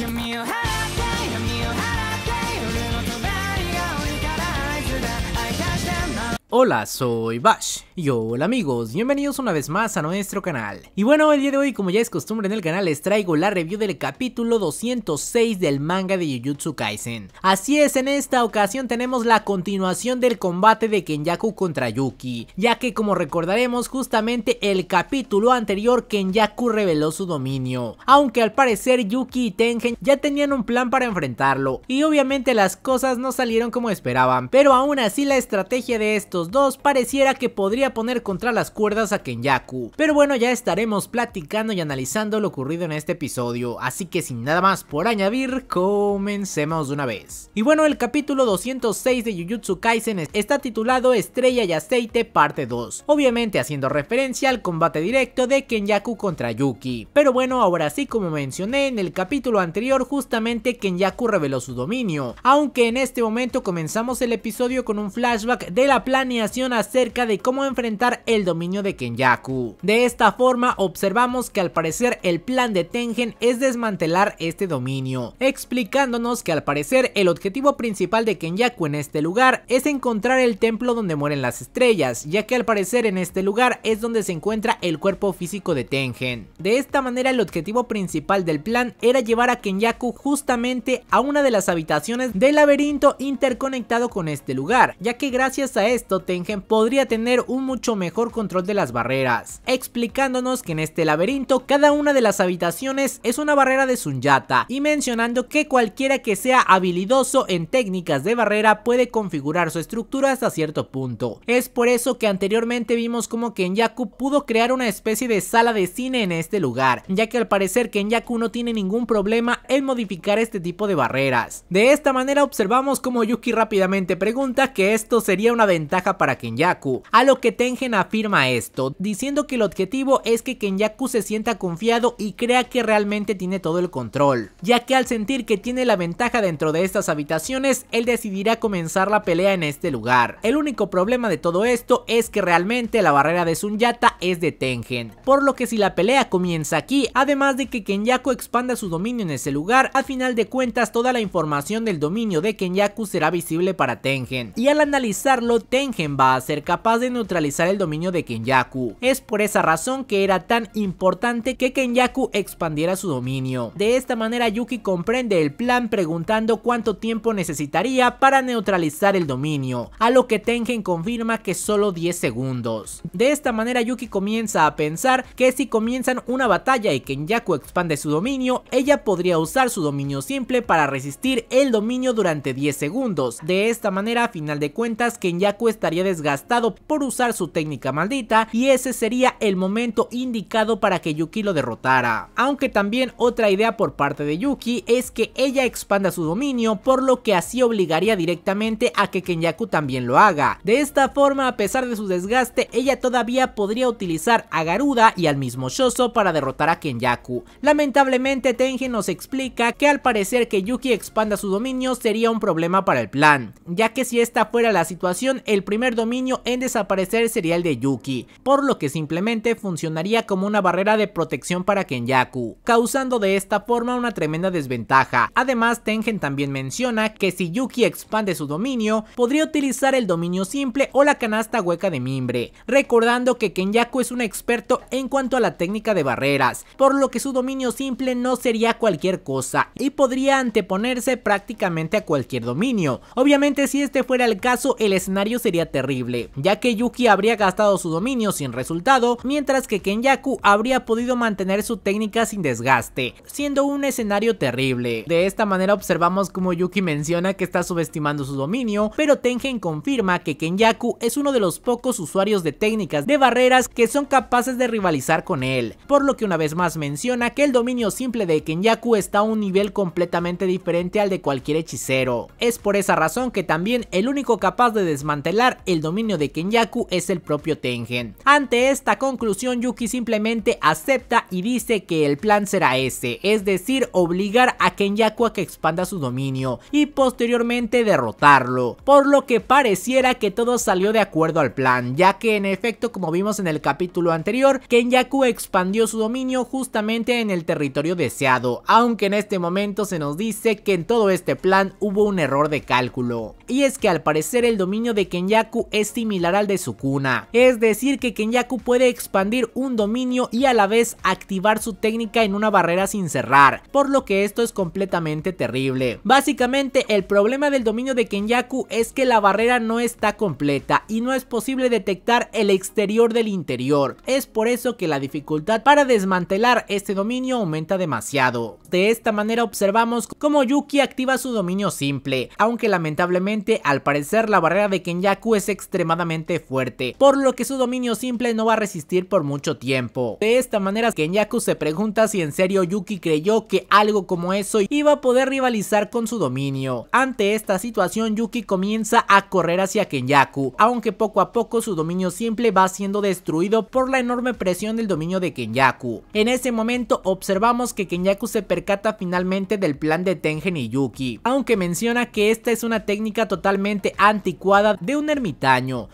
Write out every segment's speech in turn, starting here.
give me a hand. Hola, soy Bash. Y hola amigos, bienvenidos una vez más a nuestro canal. Y bueno, el día de hoy, como ya es costumbre en el canal, les traigo la review del capítulo 206 del manga de Jujutsu Kaisen. Así es, en esta ocasión tenemos la continuación del combate de Kenyaku contra Yuki, ya que como recordaremos, justamente el capítulo anterior Kenyaku reveló su dominio, aunque al parecer Yuki y Tengen ya tenían un plan para enfrentarlo, y obviamente las cosas no salieron como esperaban, pero aún así la estrategia de estos 2 dos pareciera que podría poner contra las cuerdas a Kenyaku. Pero bueno, ya estaremos platicando y analizando lo ocurrido en este episodio, así que sin nada más por añadir, comencemos de una vez. Y bueno, el capítulo 206 de Jujutsu Kaisen está titulado Estrella y Aceite parte 2, obviamente haciendo referencia al combate directo de Kenyaku contra Yuki. Pero bueno, ahora sí, como mencioné en el capítulo anterior, justamente Kenyaku reveló su dominio, aunque en este momento comenzamos el episodio con un flashback de la plan acerca de cómo enfrentar el dominio de Kenyaku. De esta forma observamos que al parecer el plan de Tengen es desmantelar este dominio, explicándonos que al parecer el objetivo principal de Kenyaku en este lugar es encontrar el templo donde mueren las estrellas, ya que al parecer en este lugar es donde se encuentra el cuerpo físico de Tengen. De esta manera el objetivo principal del plan era llevar a Kenyaku justamente a una de las habitaciones del laberinto interconectado con este lugar, ya que gracias a esto Tengen podría tener un mucho mejor control de las barreras, explicándonos que en este laberinto cada una de las habitaciones es una barrera de Sunyata y mencionando que cualquiera que sea habilidoso en técnicas de barrera puede configurar su estructura hasta cierto punto. Es por eso que anteriormente vimos como Kenyaku pudo crear una especie de sala de cine en este lugar, ya que al parecer Kenyaku no tiene ningún problema en modificar este tipo de barreras. De esta manera observamos como Yuki rápidamente pregunta que esto sería una ventaja para Kenyaku, a lo que Tengen afirma esto, diciendo que el objetivo es que Kenyaku se sienta confiado y crea que realmente tiene todo el control, ya que al sentir que tiene la ventaja dentro de estas habitaciones, él decidirá comenzar la pelea en este lugar. El único problema de todo esto es que realmente la barrera de Sunyata es de Tengen, por lo que si la pelea comienza aquí, además de que Kenyaku expanda su dominio en ese lugar, al final de cuentas toda la información del dominio de Kenyaku será visible para Tengen, y al analizarlo, Tengen va a ser capaz de neutralizar el dominio de Kenyaku. Es por esa razón que era tan importante que Kenyaku expandiera su dominio. De esta manera Yuki comprende el plan preguntando cuánto tiempo necesitaría para neutralizar el dominio, a lo que Tengen confirma que solo 10 segundos. De esta manera Yuki comienza a pensar que si comienzan una batalla y Kenyaku expande su dominio, ella podría usar su dominio simple para resistir el dominio durante 10 segundos. De esta manera a final de cuentas Kenyaku está desgastado por usar su técnica maldita y ese sería el momento indicado para que Yuki lo derrotara. Aunque también otra idea por parte de Yuki es que ella expanda su dominio por lo que así obligaría directamente a que Kenyaku también lo haga. De esta forma a pesar de su desgaste ella todavía podría utilizar a Garuda y al mismo Shoso para derrotar a Kenyaku. Lamentablemente Tengen nos explica que al parecer que Yuki expanda su dominio sería un problema para el plan, ya que si esta fuera la situación el primer dominio en desaparecer sería el de Yuki, por lo que simplemente funcionaría como una barrera de protección para Kenyaku, causando de esta forma una tremenda desventaja. Además, Tengen también menciona que si Yuki expande su dominio, podría utilizar el dominio simple o la canasta hueca de mimbre, recordando que Kenyaku es un experto en cuanto a la técnica de barreras, por lo que su dominio simple no sería cualquier cosa y podría anteponerse prácticamente a cualquier dominio. Obviamente si este fuera el caso, el escenario sería terrible, ya que Yuki habría gastado su dominio sin resultado, mientras que Kenyaku habría podido mantener su técnica sin desgaste, siendo un escenario terrible. De esta manera observamos como Yuki menciona que está subestimando su dominio, pero Tengen confirma que Kenyaku es uno de los pocos usuarios de técnicas de barreras que son capaces de rivalizar con él, por lo que una vez más menciona que el dominio simple de Kenyaku está a un nivel completamente diferente al de cualquier hechicero. Es por esa razón que también el único capaz de desmantelar el dominio de Kenyaku es el propio Tengen. Ante esta conclusión, Yuki simplemente acepta y dice que el plan será ese, es decir, obligar a Kenyaku a que expanda su dominio y posteriormente derrotarlo, por lo que pareciera que todo salió de acuerdo al plan, ya que en efecto, como vimos en el capítulo anterior, Kenyaku expandió su dominio justamente en el territorio deseado, aunque en este momento se nos dice que en todo este plan hubo un error de cálculo. Y es que al parecer el dominio de Kenyaku es similar al de Sukuna, es decir que Kenyaku puede expandir un dominio y a la vez activar su técnica en una barrera sin cerrar, por lo que esto es completamente terrible. Básicamente el problema del dominio de Kenyaku es que la barrera no está completa y no es posible detectar el exterior del interior, es por eso que la dificultad para desmantelar este dominio aumenta demasiado. De esta manera observamos cómo Yuki activa su dominio simple, aunque lamentablemente al parecer la barrera de Kenyaku es extremadamente fuerte, por lo que su dominio simple no va a resistir por mucho tiempo. De esta manera, Kenyaku se pregunta si en serio Yuki creyó que algo como eso iba a poder rivalizar con su dominio. Ante esta situación, Yuki comienza a correr hacia Kenyaku, aunque poco a poco su dominio simple va siendo destruido por la enorme presión del dominio de Kenyaku. En ese momento observamos que Kenyaku se percata finalmente del plan de Tengen y Yuki, aunque menciona que esta es una técnica totalmente anticuada de un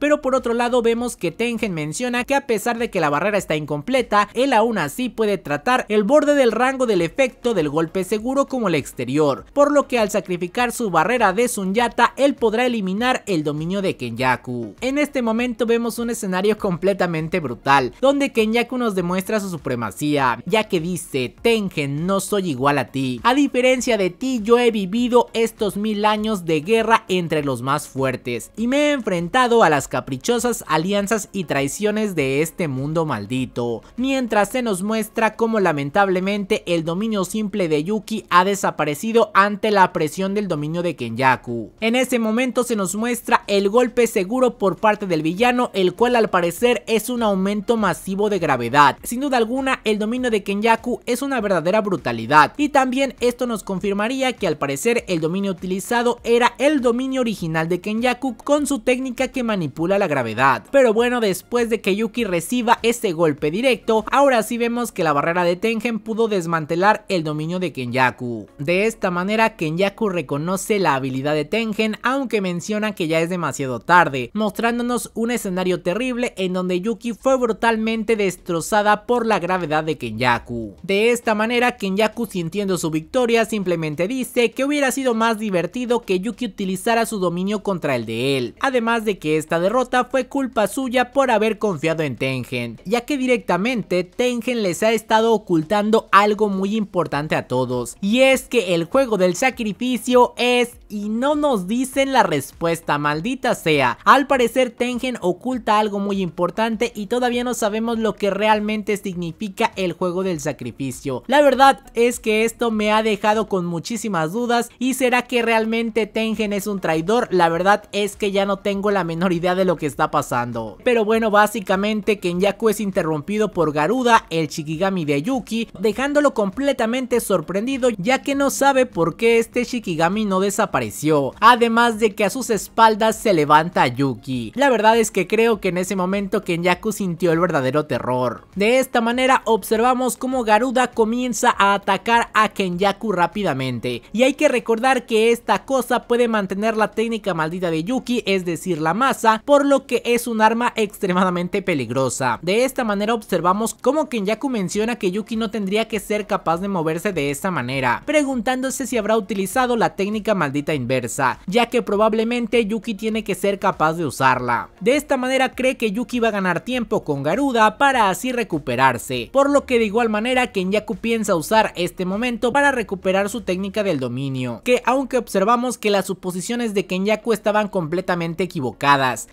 pero por otro lado vemos que Tengen menciona que a pesar de que la barrera está incompleta, él aún así puede tratar el borde del rango del efecto del golpe seguro como el exterior, por lo que al sacrificar su barrera de Sunyata, él podrá eliminar el dominio de Kenyaku. En este momento vemos un escenario completamente brutal, donde Kenyaku nos demuestra su supremacía, ya que dice, Tengen, no soy igual a ti. A diferencia de ti, yo he vivido estos mil años de guerra entre los más fuertes, y me he enfrentado a las caprichosas alianzas y traiciones de este mundo maldito, mientras se nos muestra cómo lamentablemente el dominio simple de Yuki ha desaparecido ante la presión del dominio de Kenyaku. En ese momento se nos muestra el golpe seguro por parte del villano, el cual al parecer es un aumento masivo de gravedad. Sin duda alguna, el dominio de Kenyaku es una verdadera brutalidad, y también esto nos confirmaría que al parecer el dominio utilizado era el dominio original de Kenyaku con su técnica que manipula la gravedad. Pero bueno, después de que Yuki reciba ese golpe directo, ahora sí vemos que la barrera de Tengen pudo desmantelar el dominio de Kenyaku. De esta manera, Kenyaku reconoce la habilidad de Tengen, aunque menciona que ya es demasiado tarde, mostrándonos un escenario terrible en donde Yuki fue brutalmente destrozada por la gravedad de Kenyaku. De esta manera, Kenyaku sintiendo su victoria simplemente dice que hubiera sido más divertido que Yuki utilizara su dominio contra el de él. Además, de que esta derrota fue culpa suya por haber confiado en Tengen, ya que directamente Tengen les ha estado ocultando algo muy importante a todos, y es que el juego del sacrificio es y no nos dicen la respuesta, maldita sea. Al parecer Tengen oculta algo muy importante y todavía no sabemos lo que realmente significa el juego del sacrificio. La verdad es que esto me ha dejado con muchísimas dudas y será que realmente Tengen es un traidor, la verdad es que ya no tengo tengo la menor idea de lo que está pasando. Pero bueno, básicamente Kenyaku es interrumpido por Garuda, el Shikigami de Yuki, dejándolo completamente sorprendido ya que no sabe por qué este Shikigami no desapareció, además de que a sus espaldas se levanta Yuki. La verdad es que creo que en ese momento Kenyaku sintió el verdadero terror. De esta manera observamos cómo Garuda comienza a atacar a Kenyaku rápidamente, y hay que recordar que esta cosa puede mantener la técnica maldita de Yuki, es decir, la masa, por lo que es un arma extremadamente peligrosa. De esta manera observamos cómo Kenyaku menciona que Yuki no tendría que ser capaz de moverse de esta manera, preguntándose si habrá utilizado la técnica maldita inversa, ya que probablemente Yuki tiene que ser capaz de usarla. De esta manera cree que Yuki va a ganar tiempo con Garuda para así recuperarse, por lo que de igual manera Kenyaku piensa usar este momento para recuperar su técnica del dominio, que aunque observamos que las suposiciones de Kenyaku estaban completamente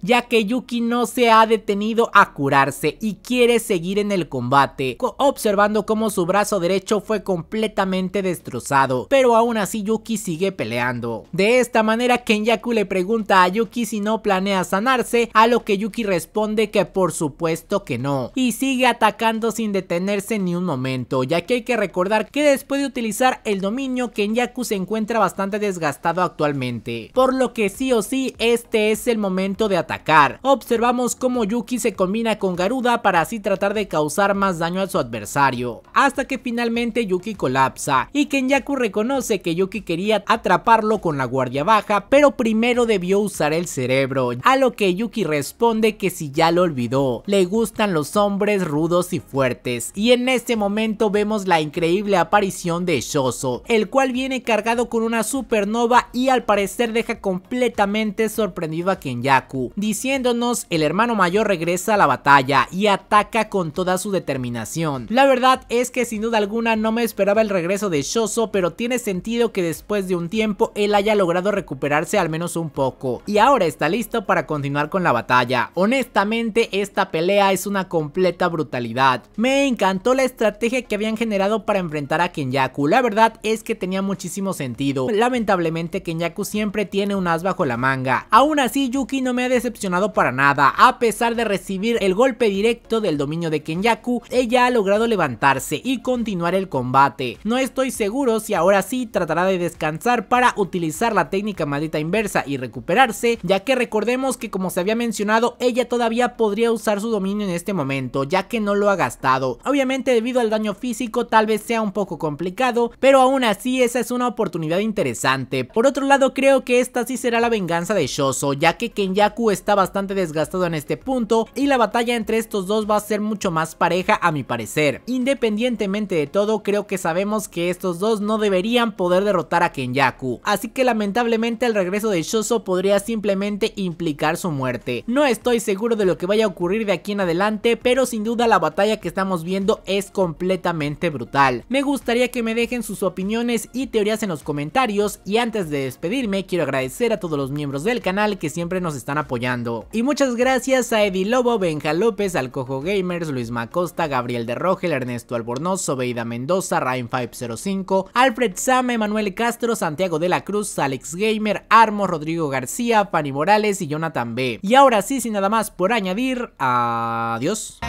ya que Yuki no se ha detenido a curarse y quiere seguir en el combate, observando cómo su brazo derecho fue completamente destrozado, pero aún así Yuki sigue peleando. De esta manera Kenyaku le pregunta a Yuki si no planea sanarse, a lo que Yuki responde que por supuesto que no, y sigue atacando sin detenerse ni un momento, ya que hay que recordar que después de utilizar el dominio Kenyaku se encuentra bastante desgastado actualmente, por lo que sí o sí este es el momento de atacar. Observamos cómo Yuki se combina con Garuda para así tratar de causar más daño a su adversario, hasta que finalmente Yuki colapsa y Kenyaku reconoce que Yuki quería atraparlo con la guardia baja, pero primero debió usar el cerebro, a lo que Yuki responde que si ya lo olvidó, le gustan los hombres rudos y fuertes, y en este momento vemos la increíble aparición de Shoso, el cual viene cargado con una supernova y al parecer deja completamente sorprendido a Kenyaku, diciéndonos el hermano mayor regresa a la batalla y ataca con toda su determinación. La verdad es que sin duda alguna no me esperaba el regreso de Shoso, pero tiene sentido que después de un tiempo él haya logrado recuperarse al menos un poco, y ahora está listo para continuar con la batalla. Honestamente esta pelea es una completa brutalidad. Me encantó la estrategia que habían generado para enfrentar a Kenyaku, la verdad es que tenía muchísimo sentido. Lamentablemente Kenyaku siempre tiene un as bajo la manga, aún así Yuki no me ha decepcionado para nada, a pesar de recibir el golpe directo del dominio de Kenyaku, ella ha logrado levantarse y continuar el combate. No estoy seguro si ahora sí tratará de descansar para utilizar la técnica maldita inversa y recuperarse, ya que recordemos que como se había mencionado, ella todavía podría usar su dominio en este momento, ya que no lo ha gastado. Obviamente debido al daño físico tal vez sea un poco complicado, pero aún así esa es una oportunidad interesante. Por otro lado creo que esta sí será la venganza de Shoso, ya que que Kenyaku está bastante desgastado en este punto y la batalla entre estos dos va a ser mucho más pareja a mi parecer. Independientemente de todo, creo que sabemos que estos dos no deberían poder derrotar a Kenyaku, así que lamentablemente el regreso de Shoso podría simplemente implicar su muerte. No estoy seguro de lo que vaya a ocurrir de aquí en adelante, pero sin duda la batalla que estamos viendo es completamente brutal. Me gustaría que me dejen sus opiniones y teorías en los comentarios y antes de despedirme quiero agradecer a todos los miembros del canal que siempre nos están apoyando. Y muchas gracias a Eddie Lobo, Benja López, Alcojo Gamers, Luis Macosta, Gabriel de Rogel, Ernesto Albornoz, Oveida Mendoza, Rain505, Alfred Sam, Manuel Castro, Santiago de la Cruz, Alex Gamer, Armo, Rodrigo García, Fanny Morales y Jonathan B. Y ahora sí, sin nada más por añadir, adiós.